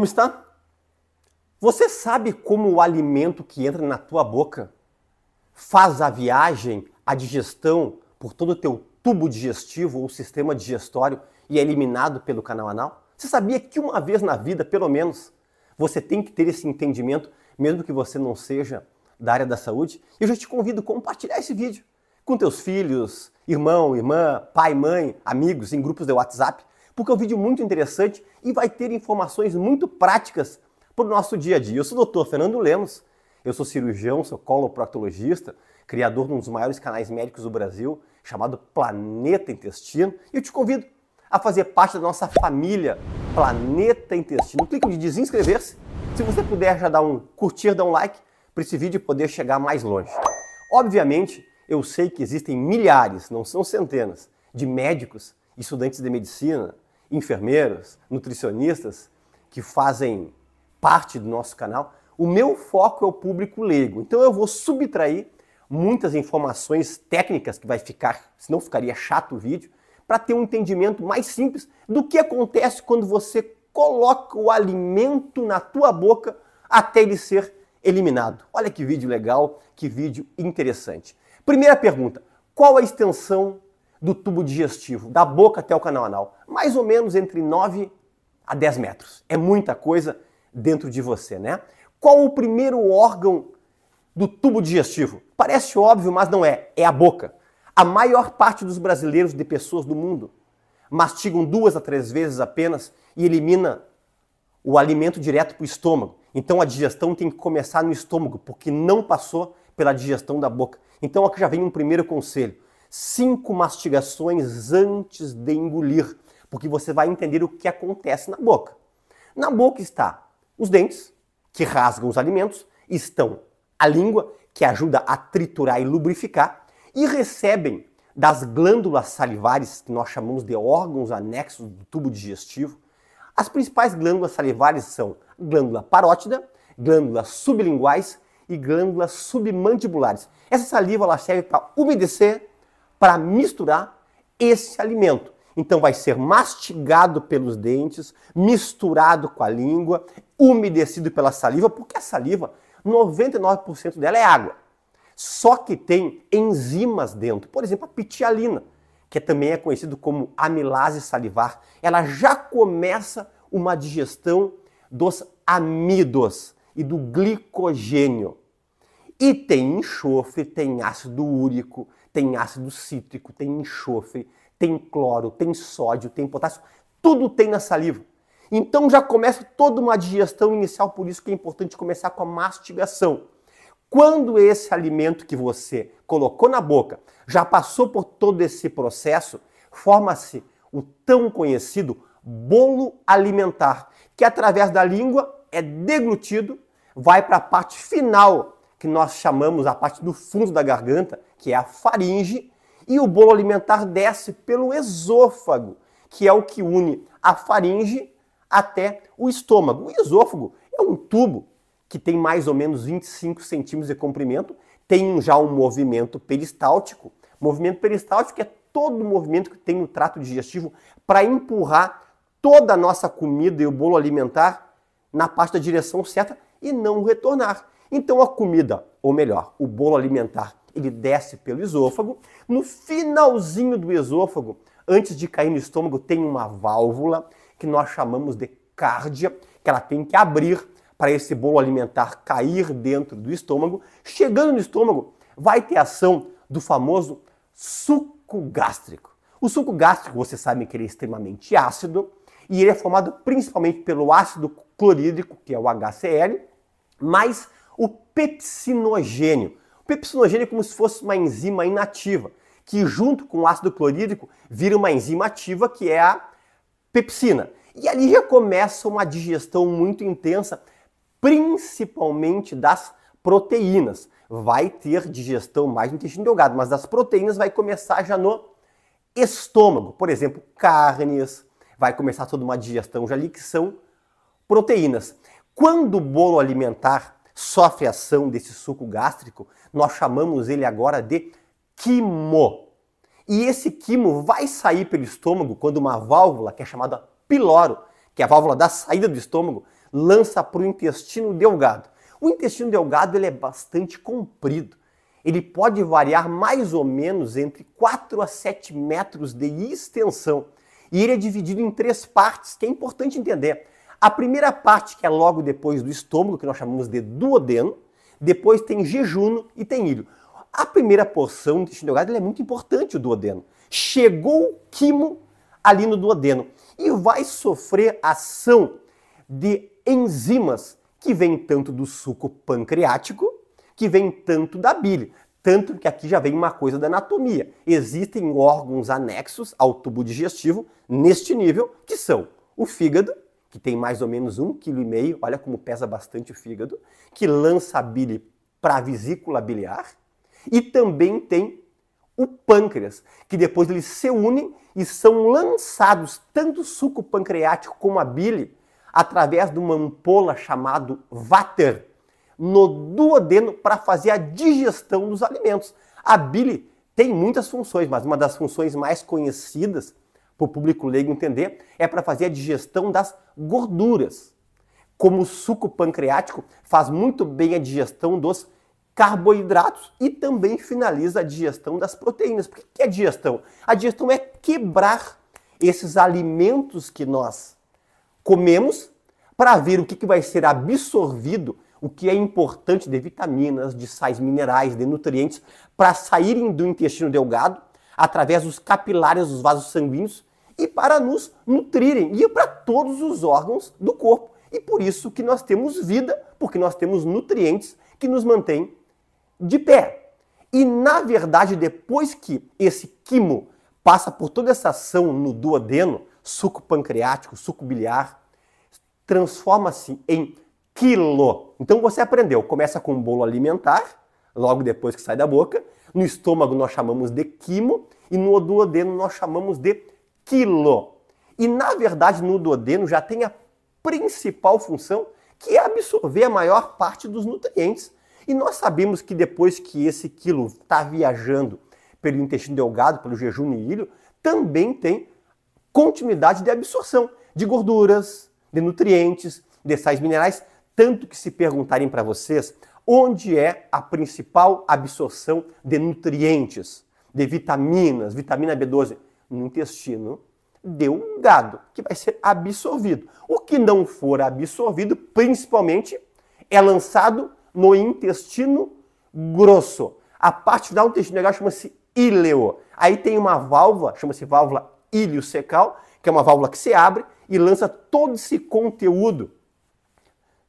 Como está? Você sabe como o alimento que entra na tua boca faz a viagem, a digestão por todo o teu tubo digestivo ou sistema digestório e é eliminado pelo canal anal? Você sabia que uma vez na vida, pelo menos, você tem que ter esse entendimento, mesmo que você não seja da área da saúde? Eu já te convido a compartilhar esse vídeo com teus filhos, irmão, irmã, pai, mãe, amigos, em grupos de WhatsApp, porque é um vídeo muito interessante e vai ter informações muito práticas para o nosso dia a dia. Eu sou o Dr. Fernando Lemos, eu sou cirurgião, sou coloproctologista, criador de um dos maiores canais médicos do Brasil, chamado Planeta Intestino, e eu te convido a fazer parte da nossa família Planeta Intestino. Clique de desinscrever-se. Se você puder já dar um curtir, dar um like para esse vídeo poder chegar mais longe. Obviamente, eu sei que existem milhares, não são centenas, de médicos, estudantes de medicina, enfermeiros, nutricionistas que fazem parte do nosso canal, o meu foco é o público leigo. Então eu vou subtrair muitas informações técnicas que vai ficar, senão ficaria chato o vídeo, para ter um entendimento mais simples do que acontece quando você coloca o alimento na tua boca até ele ser eliminado. Olha que vídeo legal, que vídeo interessante. Primeira pergunta: qual a extensão do tubo digestivo, da boca até o canal anal. Mais ou menos entre 9 a 10 metros. É muita coisa dentro de você, né? Qual o primeiro órgão do tubo digestivo? Parece óbvio, mas não é. É a boca. A maior parte dos brasileiros de pessoas do mundo mastigam duas a três vezes apenas e elimina o alimento direto para o estômago. Então a digestão tem que começar no estômago, porque não passou pela digestão da boca. Então aqui já vem um primeiro conselho cinco mastigações antes de engolir, porque você vai entender o que acontece na boca. Na boca está os dentes, que rasgam os alimentos, estão a língua, que ajuda a triturar e lubrificar, e recebem das glândulas salivares, que nós chamamos de órgãos anexos do tubo digestivo. As principais glândulas salivares são glândula parótida, glândulas sublinguais e glândulas submandibulares. Essa saliva ela serve para umedecer, para misturar esse alimento. Então vai ser mastigado pelos dentes, misturado com a língua, umedecido pela saliva, porque a saliva, 99% dela é água. Só que tem enzimas dentro, por exemplo, a pitialina, que também é conhecido como amilase salivar. Ela já começa uma digestão dos amidos e do glicogênio. E tem enxofre, tem ácido úrico, tem ácido cítrico, tem enxofre, tem cloro, tem sódio, tem potássio, tudo tem na saliva. Então já começa toda uma digestão inicial, por isso que é importante começar com a mastigação. Quando esse alimento que você colocou na boca já passou por todo esse processo, forma-se o tão conhecido bolo alimentar, que através da língua é deglutido, vai para a parte final que nós chamamos a parte do fundo da garganta, que é a faringe, e o bolo alimentar desce pelo esôfago, que é o que une a faringe até o estômago. O esôfago é um tubo que tem mais ou menos 25 centímetros de comprimento, tem já um movimento peristáltico. Movimento peristáltico é todo o movimento que tem o trato digestivo para empurrar toda a nossa comida e o bolo alimentar na parte da direção certa e não retornar. Então a comida, ou melhor, o bolo alimentar, ele desce pelo esôfago. No finalzinho do esôfago, antes de cair no estômago, tem uma válvula que nós chamamos de cárdia, que ela tem que abrir para esse bolo alimentar cair dentro do estômago. Chegando no estômago, vai ter ação do famoso suco gástrico. O suco gástrico, vocês sabem que ele é extremamente ácido e ele é formado principalmente pelo ácido clorídrico, que é o HCl, mas o pepsinogênio. O pepsinogênio é como se fosse uma enzima inativa, que junto com o ácido clorídrico vira uma enzima ativa que é a pepsina. E ali já começa uma digestão muito intensa, principalmente das proteínas. Vai ter digestão mais no intestino delgado, mas das proteínas vai começar já no estômago. Por exemplo, carnes, vai começar toda uma digestão já ali que são proteínas. Quando o bolo alimentar sofre ação desse suco gástrico, nós chamamos ele agora de quimo. E esse quimo vai sair pelo estômago quando uma válvula, que é chamada piloro, que é a válvula da saída do estômago, lança para o intestino delgado. O intestino delgado ele é bastante comprido. Ele pode variar mais ou menos entre 4 a 7 metros de extensão. E ele é dividido em três partes, que é importante entender. A primeira parte, que é logo depois do estômago, que nós chamamos de duodeno, depois tem jejuno e tem ilho. A primeira porção do intestino delgado é muito importante, o duodeno. Chegou o quimo ali no duodeno e vai sofrer ação de enzimas que vêm tanto do suco pancreático, que vem tanto da bile. Tanto que aqui já vem uma coisa da anatomia. Existem órgãos anexos ao tubo digestivo neste nível, que são o fígado, que tem mais ou menos um quilo e meio, olha como pesa bastante o fígado, que lança a bile para a vesícula biliar, e também tem o pâncreas, que depois eles se unem e são lançados tanto o suco pancreático como a bile através de uma ampola chamado váter no duodeno para fazer a digestão dos alimentos. A bile tem muitas funções, mas uma das funções mais conhecidas para o público leigo entender, é para fazer a digestão das gorduras. Como o suco pancreático faz muito bem a digestão dos carboidratos e também finaliza a digestão das proteínas. Porque que é digestão? A digestão é quebrar esses alimentos que nós comemos para ver o que, que vai ser absorvido, o que é importante de vitaminas, de sais minerais, de nutrientes, para saírem do intestino delgado através dos capilares dos vasos sanguíneos e para nos nutrirem e para todos os órgãos do corpo. E por isso que nós temos vida, porque nós temos nutrientes que nos mantêm de pé. E na verdade, depois que esse quimo passa por toda essa ação no duodeno, suco pancreático, suco biliar, transforma-se em quilo. Então você aprendeu, começa com um bolo alimentar, logo depois que sai da boca, no estômago nós chamamos de quimo e no duodeno nós chamamos de quilo. E na verdade, no duodeno já tem a principal função, que é absorver a maior parte dos nutrientes. E nós sabemos que depois que esse quilo está viajando pelo intestino delgado, pelo jejum ilho, também tem continuidade de absorção de gorduras, de nutrientes, de sais minerais. Tanto que se perguntarem para vocês onde é a principal absorção de nutrientes, de vitaminas, vitamina B12, no intestino delgado, um gado, que vai ser absorvido. O que não for absorvido, principalmente, é lançado no intestino grosso. A parte final do intestino legal chama-se íleo. Aí tem uma válvula, chama-se válvula iliocecal, que é uma válvula que se abre e lança todo esse conteúdo,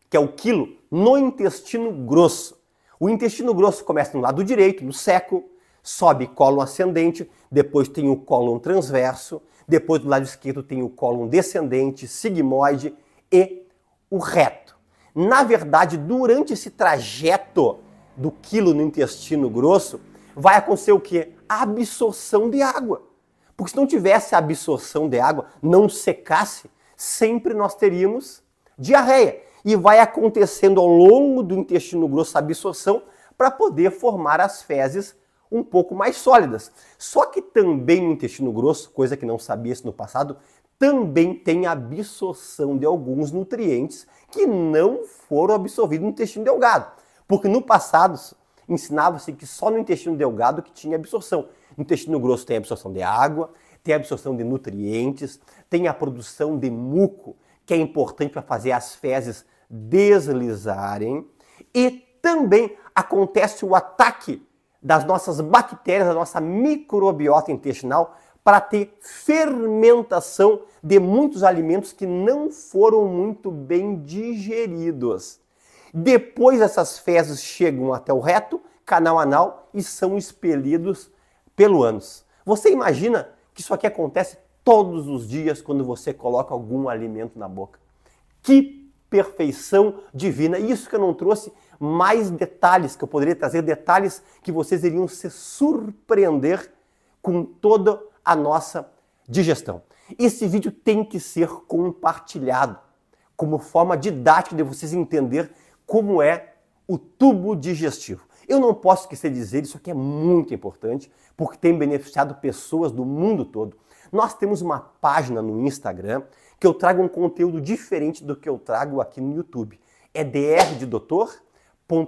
que é o quilo, no intestino grosso. O intestino grosso começa no lado direito, no seco, sobe cólon ascendente, depois tem o cólon transverso, depois do lado esquerdo tem o cólon descendente, sigmoide e o reto. Na verdade, durante esse trajeto do quilo no intestino grosso, vai acontecer o quê? A absorção de água. Porque se não tivesse a absorção de água, não secasse, sempre nós teríamos diarreia. E vai acontecendo ao longo do intestino grosso a absorção para poder formar as fezes um pouco mais sólidas. Só que também o intestino grosso, coisa que não sabia-se no passado, também tem absorção de alguns nutrientes que não foram absorvidos no intestino delgado. Porque no passado ensinava-se que só no intestino delgado que tinha absorção. No intestino grosso tem absorção de água, tem absorção de nutrientes, tem a produção de muco, que é importante para fazer as fezes deslizarem, e também acontece o ataque das nossas bactérias, da nossa microbiota intestinal, para ter fermentação de muitos alimentos que não foram muito bem digeridos. Depois essas fezes chegam até o reto, canal anal e são expelidos pelo ânus. Você imagina que isso aqui acontece todos os dias quando você coloca algum alimento na boca. Que perfeição divina! Isso que eu não trouxe mais detalhes que eu poderia trazer, detalhes que vocês iriam se surpreender com toda a nossa digestão. Esse vídeo tem que ser compartilhado como forma didática de vocês entender como é o tubo digestivo. Eu não posso esquecer de dizer, isso aqui é muito importante, porque tem beneficiado pessoas do mundo todo. Nós temos uma página no Instagram que eu trago um conteúdo diferente do que eu trago aqui no YouTube. É DR de doutor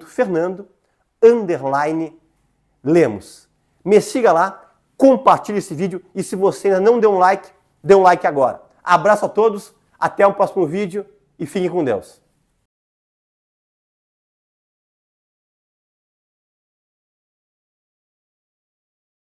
Fernando underline Lemos. Me siga lá, compartilhe esse vídeo e se você ainda não deu um like, dê um like agora. Abraço a todos, até o próximo vídeo e fiquem com Deus.